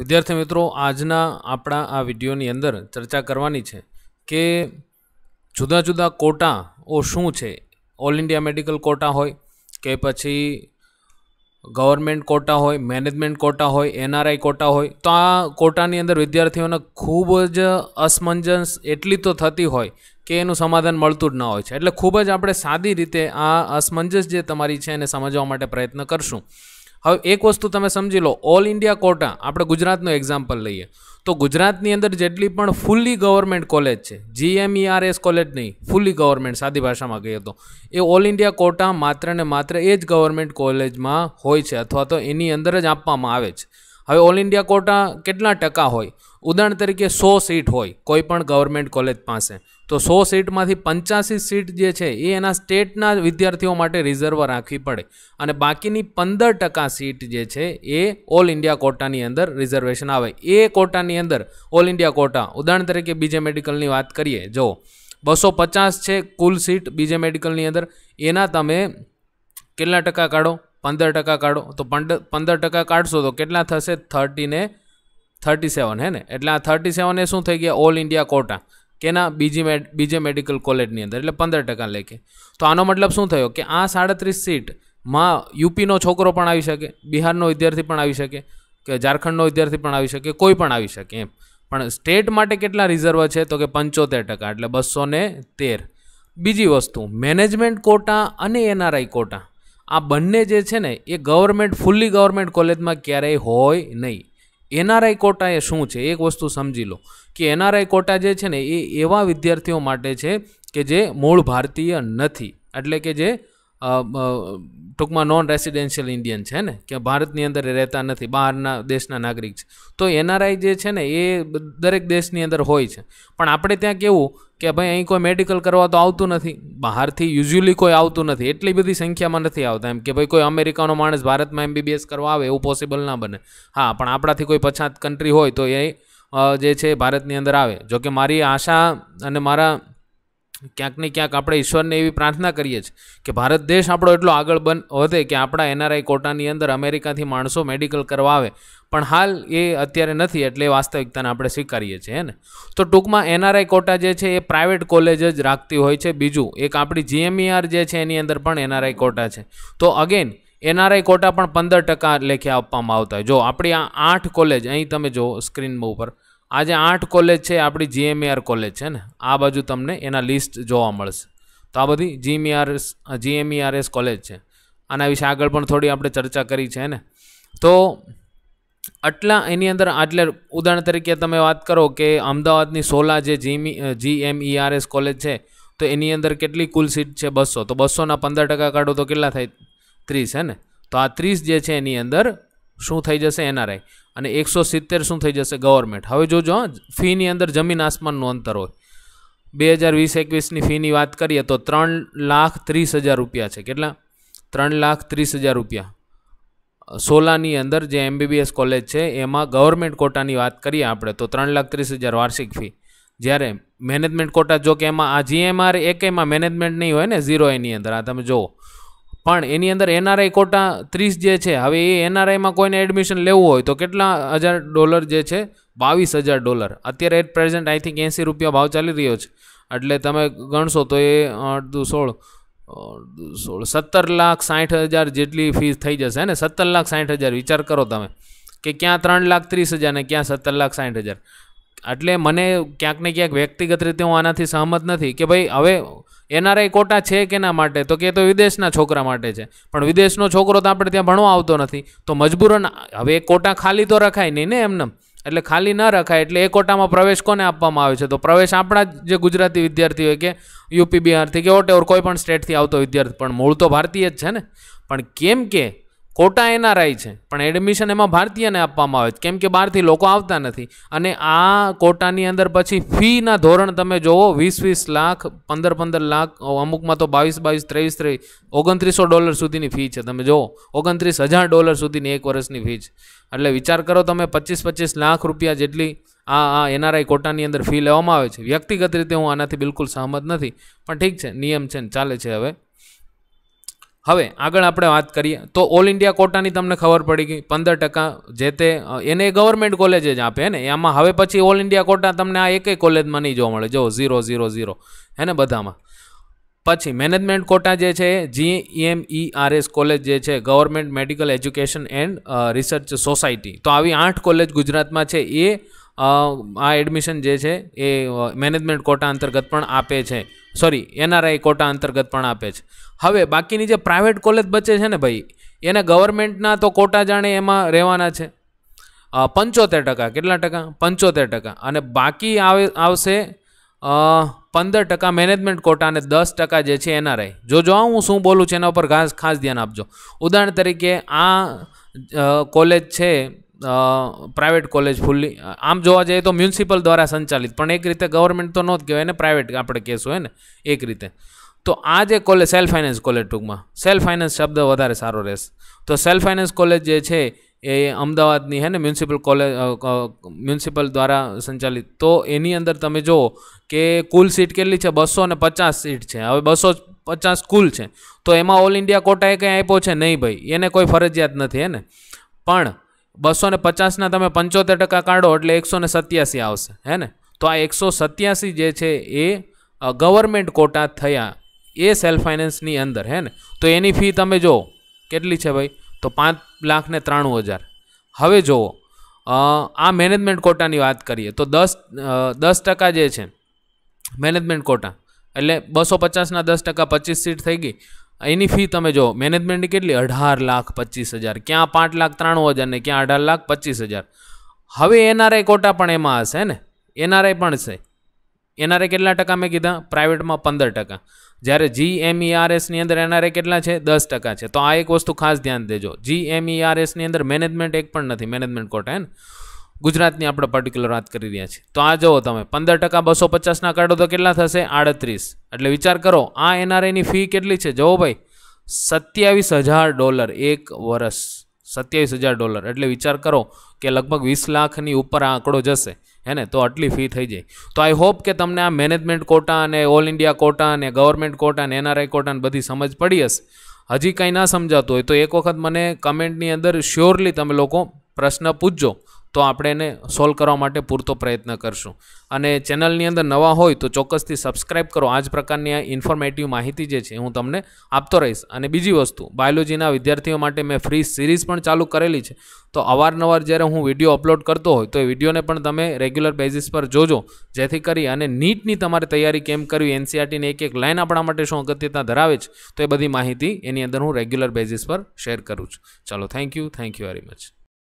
વિદ્યાર્થી મિત્રો આજના આપણા આ વિડીયોની અંદર ચર્ચા કરવાની છે કે જુદા જુદા કોટાઓ શું છે ઓલ ઇન્ડિયા મેડિકલ કોટા હોય કે પછી ગવર્મેન્ટ કોટા હોય મેનેજમેન્ટ કોટા હોય એનઆરઆઈ કોટા હોય તો આ કોટાની અંદર વિદ્યાર્થીઓને ખૂબ જ અસમંજસ એટલી તો થતી હોય કે એનું સમાધાન મળતું જ ન હોય છે એટલે ખૂબ જ આપણે સાદી રીતે આ અસમંજસ જે તમારી છે એને સમજવા માટે પ્રયત્ન કરશું હવે એક વસ્તુ તમે સમજી લો ઓલ ઇન્ડિયા કોટા આપણે ગુજરાતનો એક્ઝામ્પલ લઈએ તો ગુજરાતની અંદર જેટલી પણ ફૂલ્લી ગવર્મેન્ટ કોલેજ છે જીએમઈઆરએસ કોલેજ e નહીં ફૂલ્લી ગવર્મેન્ટ સાદી ભાષામાં કહીએ તો એ ઓલ ઇન્ડિયા કોટા માત્ર ને માત્ર એ જ ગવર્મેન્ટ કોલેજમાં હોય છે અથવા તો એની અંદર જ આપવામાં આવે છે હવે ઓલ ઇન્ડિયા કોટા કેટલા ટકા હોય ઉદાહરણ તરીકે સો સીટ હોય કોઈ પણ ગવર્મેન્ટ કોલેજ પાસે તો સો સીટમાંથી પંચ્યાસી સીટ જે છે એ એના સ્ટેટના વિદ્યાર્થીઓ માટે રિઝર્વ રાખવી પડે અને બાકીની પંદર ટકા સીટ જે છે એ ઓલ ઇન્ડિયા કોટાની અંદર રિઝર્વેશન આવે એ કોટાની અંદર ઓલ ઇન્ડિયા કોટા ઉદાહરણ તરીકે બીજે મેડિકલની વાત કરીએ જો બસો પચાસ છે કુલ સીટ બીજે મેડિકલની અંદર એના તમે કેટલા ટકા કાઢો પંદર ટકા કાઢો તો પંદર ટકા કાઢશો તો કેટલા થશે થર્ટીને થર્ટી સેવન હે ને એટલે આ થર્ટી સેવન એ શું થઈ ગયા ઓલ ઇન્ડિયા કોટા કેના બીજી મેડ બીજે મેડિકલ કોલેજની અંદર એટલે પંદર ટકા લેખે તો આનો મતલબ શું થયો કે આ સાડત્રીસ સીટમાં યુપીનો છોકરો પણ આવી શકે બિહારનો વિદ્યાર્થી પણ આવી શકે કે ઝારખંડનો વિદ્યાર્થી પણ આવી શકે કોઈ પણ આવી શકે એમ પણ સ્ટેટ માટે કેટલા રિઝર્વ છે તો કે પંચોતેર ટકા એટલે બસો ને તેર બીજી વસ્તુ મેનેજમેન્ટ કોટા અને એનઆરઆઈ કોટા આ બંને જે છે ને એ ગવર્મેન્ટ ફૂલ્લી ગવર્મેન્ટ કોલેજમાં ક્યારેય હોય નહીં એનઆરઆઈ કોટા એ શું છે એક વસ્તુ સમજી લો કે એનઆરઆઈ કોટા જે છે ને એ એવા વિદ્યાર્થીઓ માટે છે કે જે મૂળ ભારતીય નથી એટલે કે જે ટૂંકમાં નોન રેસિડેન્શિયલ ઇન્ડિયન છે ને કે ભારતની અંદર રહેતા નથી બહારના દેશના નાગરિક છે તો એનઆરઆઈ જે છે ને એ દરેક દેશની અંદર હોય છે પણ આપણે ત્યાં કેવું કે ભાઈ અહીં કોઈ મેડિકલ કરવા તો આવતું નથી બહારથી યુઝ્યુઅલી કોઈ આવતું નથી એટલી બધી સંખ્યામાં નથી આવતા એમ કે ભાઈ કોઈ અમેરિકાનો માણસ ભારતમાં એમબીબીએસ કરવા આવે એવું પોસિબલ ના બને હા પણ આપણાથી કોઈ પછાત કન્ટ્રી હોય તો એ જે છે ભારતની અંદર આવે જોકે મારી આશા અને મારા ક્યાંક ને ક્યાંક આપણે ઈશ્વરને એવી પ્રાર્થના કરીએ છીએ કે ભારત દેશ આપણો એટલો આગળ બન વધે કે આપણા એનઆરઆઈ કોટાની અંદર અમેરિકાથી માણસો મેડિકલ કરવા આવે પણ હાલ એ અત્યારે નથી એટલે એ વાસ્તવિકતાને આપણે સ્વીકારીએ છીએ હે ને તો ટૂંકમાં એનઆરઆઈ કોટા જે છે એ પ્રાઇવેટ કોલેજ જ રાખતી હોય છે બીજું એક આપણી જીએમઈઆર e જે છે એની અંદર પણ એનઆરઆઈ કોટા છે તો અગેન એનઆરઆઈ કોટા પણ પંદર ટકા લેખે આપવામાં આવતા હોય જો આપણી આ આઠ કોલેજ અહીં તમે જો સ્ક્રીન ઉપર આ જે આઠ કોલેજ છે આપણી જીએમએઆર કોલેજ છે ને આ બાજુ તમને એના લિસ્ટ જોવા મળશે તો આ બધી જીએમઈઆરએસ જીએમઈઆરએસ કોલેજ છે આના વિશે આગળ પણ થોડી આપણે ચર્ચા કરી છે ને તો આટલા એની અંદર આટલે ઉદાહરણ તરીકે તમે વાત કરો કે અમદાવાદની સોલા જે જીમી જીએમઈઆરએસ કોલેજ છે તો એની અંદર કેટલી કુલ સીટ છે બસો તો બસોના પંદર ટકા કાઢો તો કેટલા થાય ત્રીસ હે ને તો આ ત્રીસ જે છે એની અંદર શું થઈ જશે એનઆરઆઈ અને એકસો સિત્તેર શું થઈ જશે ગવર્મેન્ટ હવે જોજો ફીની અંદર જમીન આસમાનનું અંતર હોય બે હજાર વીસ એકવીસની ફીની વાત કરીએ તો ત્રણ લાખ ત્રીસ હજાર રૂપિયા છે કેટલા ત્રણ લાખ ત્રીસ હજાર રૂપિયા સોલાની અંદર જે એમબીબીએસ કોલેજ છે એમાં ગવર્મેન્ટ કોટાની વાત કરીએ આપણે તો ત્રણ લાખ ત્રીસ હજાર વાર્ષિક ફી જ્યારે મેનેજમેન્ટ કોટા જો કે એમાં આ જીએમઆર એકેમાં મેનેજમેન્ટ નહીં હોય ને ઝીરો એની અંદર આ તમે જુઓ પણ એની અંદર એનઆરઆઈ કોટા ત્રીસ જે છે હવે એ એનઆરઆઈમાં કોઈને એડમિશન લેવું હોય તો કેટલા હજાર ડોલર જે છે બાવીસ હજાર ડોલર અત્યારે એટ પ્રેઝન્ટ આઈ થિંક એંસી રૂપિયા ભાવ ચાલી રહ્યો છે એટલે તમે ગણશો તો એ સોળ સોળ સત્તર લાખ સાઠ હજાર જેટલી ફીસ થઈ જશે ને સત્તર લાખ સાઠ હજાર વિચાર કરો તમે કે ક્યાં ત્રણ લાખ ત્રીસ હજાર ને ક્યાં સત્તર લાખ સાઠ હજાર એટલે મને ક્યાંક ને ક્યાંક વ્યક્તિગત રીતે હું આનાથી સહમત નથી કે ભાઈ હવે એનઆરઆઈ કોટા છે કે કેના માટે તો કે તો વિદેશના છોકરા માટે છે પણ વિદેશનો છોકરો તો આપણે ત્યાં ભણવા આવતો નથી તો મજબૂરન હવે એ કોટા ખાલી તો રખાય નહીં ને એમને એટલે ખાલી ન રખાય એટલે એ કોટામાં પ્રવેશ કોને આપવામાં આવે છે તો પ્રવેશ આપણા જે ગુજરાતી વિદ્યાર્થી હોય કે યુપી બિહારથી કે ઓટેવર કોઈ પણ સ્ટેટથી આવતો વિદ્યાર્થી પણ મૂળ તો ભારતીય જ છે ને પણ કેમ કે કોટા એનઆરઆઈ છે પણ એડમિશન એમાં ભારતીયને આપવામાં આવે છે કેમ કે બહારથી લોકો આવતા નથી અને આ કોટાની અંદર પછી ફીના ધોરણ તમે જોવો વીસ વીસ લાખ પંદર પંદર લાખ અમુકમાં તો બાવીસ બાવીસ ત્રેવીસ ત્રેવીસ ઓગણત્રીસો ડોલર સુધીની ફી છે તમે જુઓ ઓગણત્રીસ હજાર ડોલર સુધીની એક વર્ષની ફી છે એટલે વિચાર કરો તમે પચીસ પચીસ લાખ રૂપિયા જેટલી આ આ એનઆરઆઈ કોટાની અંદર ફી લેવામાં આવે છે વ્યક્તિગત રીતે હું આનાથી બિલકુલ સહમત નથી પણ ઠીક છે નિયમ છે ને ચાલે છે હવે હવે આગળ આપણે વાત કરીએ તો ઓલ ઇન્ડિયા કોટાની તમને ખબર પડી ગઈ પંદર ટકા જે તે એને ગવર્મેન્ટ કોલેજ જ આપે ને એમાં હવે પછી ઓલ ઇન્ડિયા કોટા તમને આ એકેય કોલેજમાં નહીં જોવા મળે જો ઝીરો ઝીરો ઝીરો હે ને બધામાં પછી મેનેજમેન્ટ કોટા જે છે G M E R S college જે છે government medical education and research society તો આવી આઠ કોલેજ ગુજરાતમાં છે એ આ એડમિશન જે છે એ મેનેજમેન્ટ કોટા અંતર્ગત પણ આપે છે સોરી એનઆરઆઈ કોટા અંતર્ગત પણ આપે છે હવે બાકીની જે પ્રાઇવેટ કોલેજ બચે છે ને ભાઈ એને ગવર્મેન્ટના તો કોટા જાણે એમાં રહેવાના છે પંચોતેર ટકા કેટલા ટકા પંચોતેર ટકા અને બાકી આવે આવશે પંદર ટકા મેનેજમેન્ટ કોટા અને દસ ટકા જે છે એનઆરઆઈ જો જો હું શું બોલું છું એના ઉપર ખાસ ખાસ ધ્યાન આપજો ઉદાહરણ તરીકે આ કોલેજ છે પ્રાઇવેટ કોલેજ ફૂલ્લી આમ જોવા જઈએ તો મ્યુનિસિપલ દ્વારા સંચાલિત પણ એક રીતે ગવર્મેન્ટ તો ન જ કહેવાય ને પ્રાઇવેટ આપણે કહેશું હોય ને એક રીતે તો આ જે કોલેજ સેલ્ફ ફાઇનાન્સ કોલેજ ટૂંકમાં સેલ્ફ ફાઇનાન્સ શબ્દ વધારે સારો રહેશે તો સેલ્ફ ફાઇનાન્સ કોલેજ જે છે એ અમદાવાદની હે ને મ્યુનિસિપલ કોલેજ મ્યુનિસિપલ દ્વારા સંચાલિત તો એની અંદર તમે જુઓ કે કુલ સીટ કેટલી છે બસો ને પચાસ સીટ છે હવે બસો પચાસ કુલ છે તો એમાં ઓલ ઇન્ડિયા કોટા એ કંઈ આપ્યો છે નહીં ભાઈ એને કોઈ ફરજિયાત નથી હે ને પણ બસો ને પચાસના તમે પંચોતેર ટકા કાઢો એટલે એકસો ને સત્યાસી આવશે હે ને તો આ એકસો સત્યાસી જે છે એ ગવર્મેન્ટ કોટા થયા એ સેલ્ફ ફાઇનાન્સની અંદર હે ને તો એની ફી તમે જુઓ કેટલી છે ભાઈ તો પાંચ લાખ ને ત્રાણું હજાર હવે જુઓ આ મેનેજમેન્ટ કોટાની વાત કરીએ તો દસ દસ ટકા જે છે મેનેજમેન્ટ કોટા એટલે બસો પચાસના દસ ટકા પચીસ સીટ થઈ ગઈ એની ફી તમે જો મેનેજમેન્ટની કેટલી અઢાર લાખ પચીસ હજાર ક્યાં પાંચ લાખ ત્રાણું હજાર ને ક્યાં અઢાર લાખ પચીસ હજાર હવે એનઆરઆઈ કોટા પણ એમાં હશે ને એનઆરઆઈ પણ છે એનઆરએ કેટલા ટકા મેં કીધા પ્રાઇવેટમાં પંદર ટકા જ્યારે જીએમઈઆરએસની e અંદર એનઆરઆઈ કેટલા છે દસ ટકા છે તો આ એક વસ્તુ ખાસ ધ્યાન દેજો જીએમઈઆરએસની e અંદર મેનેજમેન્ટ એક પણ નથી મેનેજમેન્ટ કોટા હે ને ગુજરાતની આપણે પર્ટિક્યુલર વાત કરી રહ્યા છીએ તો આ જુઓ તમે પંદર ટકા બસો પચાસના કાઢો તો કેટલા થશે આડત્રીસ એટલે વિચાર કરો આ એનઆરઆઈની ફી કેટલી છે જુઓ ભાઈ સત્યાવીસ હજાર ડોલર એક વર્ષ સત્યાવીસ હજાર ડોલર એટલે વિચાર કરો કે લગભગ વીસ લાખની ઉપર આ આંકડો જશે હે ને તો આટલી ફી થઈ જાય તો આઈ હોપ કે તમને આ મેનેજમેન્ટ કોટા અને ઓલ ઇન્ડિયા કોટા અને ગવર્મેન્ટ કોટા અને એનઆરઆઈ કોટા અને બધી સમજ પડી હશે હજી કંઈ ના સમજાતું હોય તો એક વખત મને કમેન્ટની અંદર શ્યોરલી તમે લોકો પ્રશ્ન પૂછજો તો આપણે એને સોલ્વ કરવા માટે પૂરતો પ્રયત્ન કરશું અને ચેનલની અંદર નવા હોય તો ચોક્કસથી સબસ્ક્રાઇબ કરો આ જ પ્રકારની આ ઇન્ફોર્મેટિવ માહિતી જે છે હું તમને આપતો રહીશ અને બીજી વસ્તુ બાયોલોજીના વિદ્યાર્થીઓ માટે મેં ફ્રી સિરીઝ પણ ચાલુ કરેલી છે તો અવારનવાર જ્યારે હું વિડીયો અપલોડ કરતો હોય તો એ વિડીયોને પણ તમે રેગ્યુલર બેઝિસ પર જોજો જેથી કરી અને નીટની તમારે તૈયારી કેમ કરવી એનસીઆરટીની e એક એક લાઇન આપણા માટે શું અગત્યતા ધરાવે છે તો એ બધી માહિતી એની અંદર હું રેગ્યુલર બેઝિસ પર શેર કરું છું ચાલો thank you thank you very much